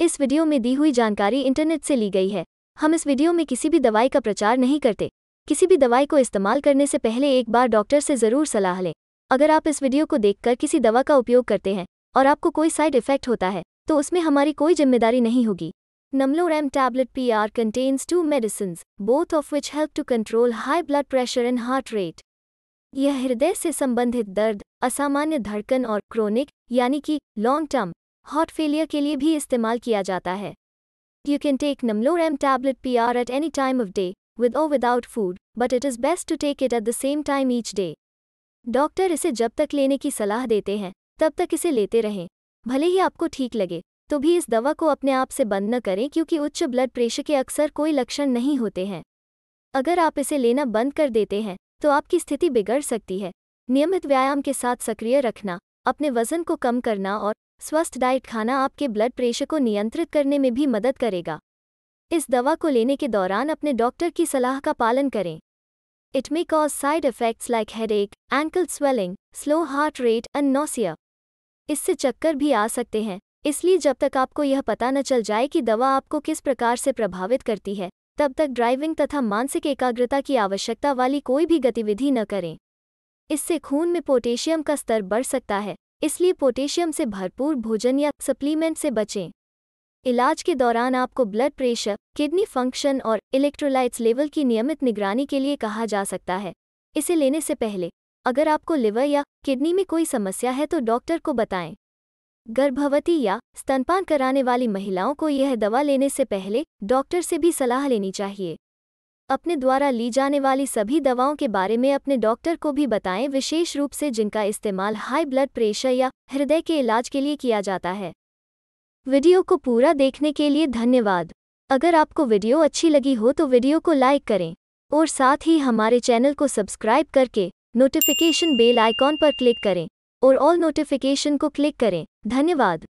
इस वीडियो में दी हुई जानकारी इंटरनेट से ली गई है हम इस वीडियो में किसी भी दवाई का प्रचार नहीं करते किसी भी दवाई को इस्तेमाल करने से पहले एक बार डॉक्टर से ज़रूर सलाह लें अगर आप इस वीडियो को देखकर किसी दवा का उपयोग करते हैं और आपको कोई साइड इफेक्ट होता है तो उसमें हमारी कोई जिम्मेदारी नहीं होगी tablet P R contains two medicine both of which help to control high blood pressure and heart rate यह हृदय से संबंधित दर्द असामान्य धड़कन और क्रोनिक यानी कि लॉन्ग टर्म हॉट फेलियर के लिए भी इस्तेमाल किया जाता है you can take can M tablet P R at any time of day with और without food but it is best to take it at the same time each day doctor इसे जब तक लेने की सलाह देते हैं तब तक इसे लेते रहें भले ही आपको ठीक लगे तो भी इस दवा को अपने आप से बंद न करें क्योंकि उच्च ब्लड प्रेशर के अक्सर कोई लक्षण नहीं होते हैं अगर आप इसे लेना बंद कर देते हैं तो आपकी स्थिति बिगड़ सकती है नियमित व्यायाम के साथ सक्रिय रखना अपने वजन को कम करना और स्वस्थ डाइट खाना आपके ब्लड प्रेशर को नियंत्रित करने में भी मदद करेगा इस दवा को लेने के दौरान अपने डॉक्टर की सलाह का पालन करें it may cause side effects like headache ankle swelling slow heart rate and nausea इससे चक्कर भी आ सकते हैं इसलिए जब तक आपको यह पता न चल जाए कि दवा आपको किस प्रकार से प्रभावित करती है तब तक ड्राइविंग तथा मानसिक एकाग्रता की आवश्यकता वाली कोई भी गतिविधि न करें इससे खून में पोटेशियम का स्तर बढ़ सकता है इसलिए पोटेशियम से भरपूर भोजन या सप्लीमेंट से बचें इलाज के दौरान आपको ब्लड प्रेशर किडनी फंक्शन और इलेक्ट्रोलाइट्स लेवल की नियमित निगरानी के लिए कहा जा सकता है इसे लेने से पहले अगर आपको लिवर या किडनी में कोई समस्या है तो डॉक्टर को बताएं गर्भवती या स्तनपान कराने वाली महिलाओं को यह दवा लेने से पहले डॉक्टर से भी सलाह लेनी चाहिए अपने द्वारा ली जाने वाली सभी दवाओं के बारे में अपने डॉक्टर को भी बताएं विशेष रूप से जिनका इस्तेमाल हाई ब्लड प्रेशर या हृदय के इलाज के लिए किया जाता है वीडियो को पूरा देखने के लिए धन्यवाद अगर आपको वीडियो अच्छी लगी हो तो वीडियो को लाइक करें और साथ ही हमारे चैनल को सब्सक्राइब करके नोटिफिकेशन बेल आइकॉन पर क्लिक करें और ऑल नोटिफिकेशन को क्लिक करें धन्यवाद